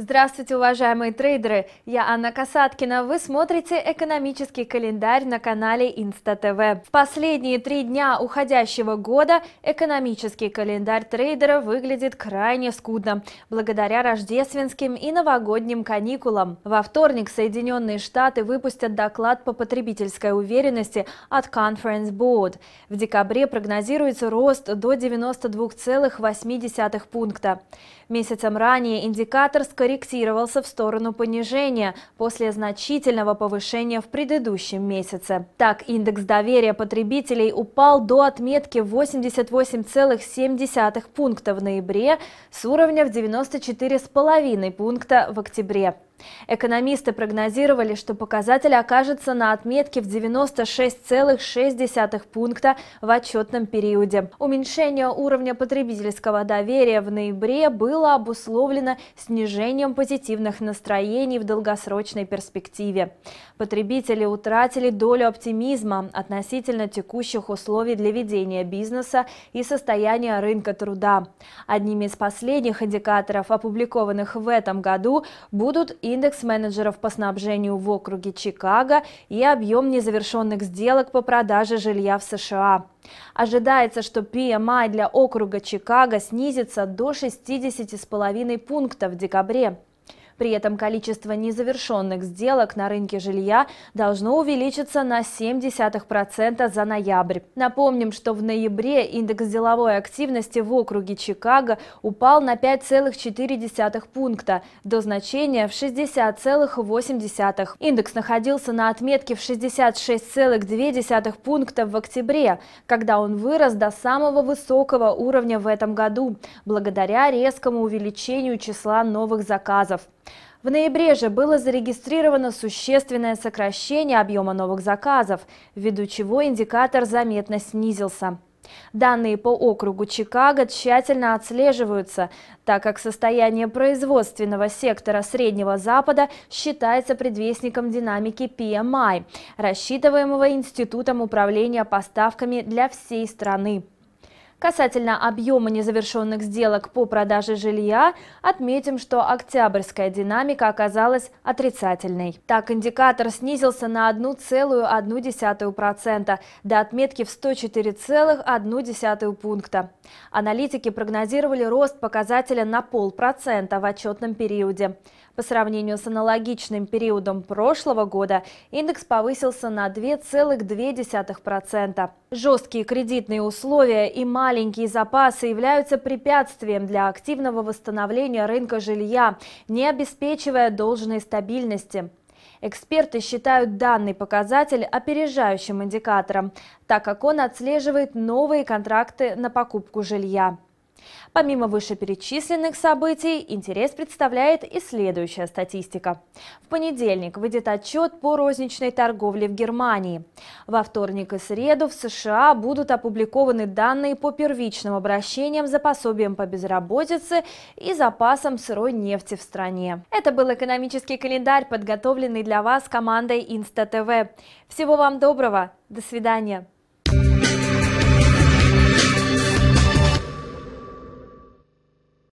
Здравствуйте, уважаемые трейдеры! Я Анна Касаткина. Вы смотрите экономический календарь на канале Инста ТВ. В последние три дня уходящего года экономический календарь трейдера выглядит крайне скудно, благодаря рождественским и новогодним каникулам. Во вторник Соединенные Штаты выпустят доклад по потребительской уверенности от Conference Board. В декабре прогнозируется рост до 92,8 пункта. Месяцем ранее индикатор скорректировался скорректировался в сторону понижения после значительного повышения в предыдущем месяце. Так, индекс доверия потребителей упал до отметки 88,7 пункта в ноябре с уровня в 94,5 пункта в октябре. Экономисты прогнозировали, что показатель окажется на отметке в 96,6 пункта в отчетном периоде. Уменьшение уровня потребительского доверия в ноябре было обусловлено снижением позитивных настроений в долгосрочной перспективе. Потребители утратили долю оптимизма относительно текущих условий для ведения бизнеса и состояния рынка труда. Одними из последних индикаторов, опубликованных в этом году, будут индекс менеджеров по снабжению в округе Чикаго и объем незавершенных сделок по продаже жилья в США. Ожидается, что PMI для округа Чикаго снизится до 60,5 пункта в декабре. При этом количество незавершенных сделок на рынке жилья должно увеличиться на 0,7% за ноябрь. Напомним, что в ноябре индекс деловой активности в округе Чикаго упал на 5,4 пункта до значения в 60,8. Индекс находился на отметке в 66,2 пункта в октябре, когда он вырос до самого высокого уровня в этом году, благодаря резкому увеличению числа новых заказов. В ноябре же было зарегистрировано существенное сокращение объема новых заказов, ввиду чего индикатор заметно снизился. Данные по округу Чикаго тщательно отслеживаются, так как состояние производственного сектора Среднего Запада считается предвестником динамики PMI, рассчитываемого Институтом управления поставками для всей страны. Касательно объема незавершенных сделок по продаже жилья, отметим, что октябрьская динамика оказалась отрицательной. Так, индикатор снизился на 1,1% до отметки в 104,1 пункта. Аналитики прогнозировали рост показателя на полпроцента в отчетном периоде. По сравнению с аналогичным периодом прошлого года индекс повысился на 2,2%. Жесткие кредитные условия и маленькие запасы являются препятствием для активного восстановления рынка жилья, не обеспечивая должной стабильности. Эксперты считают данный показатель опережающим индикатором, так как он отслеживает новые контракты на покупку жилья. Помимо вышеперечисленных событий, интерес представляет и следующая статистика. В понедельник выйдет отчет по розничной торговле в Германии. Во вторник и среду в США будут опубликованы данные по первичным обращениям за пособием по безработице и запасам сырой нефти в стране. Это был экономический календарь, подготовленный для вас командой Инста ТВ. Всего вам доброго, до свидания.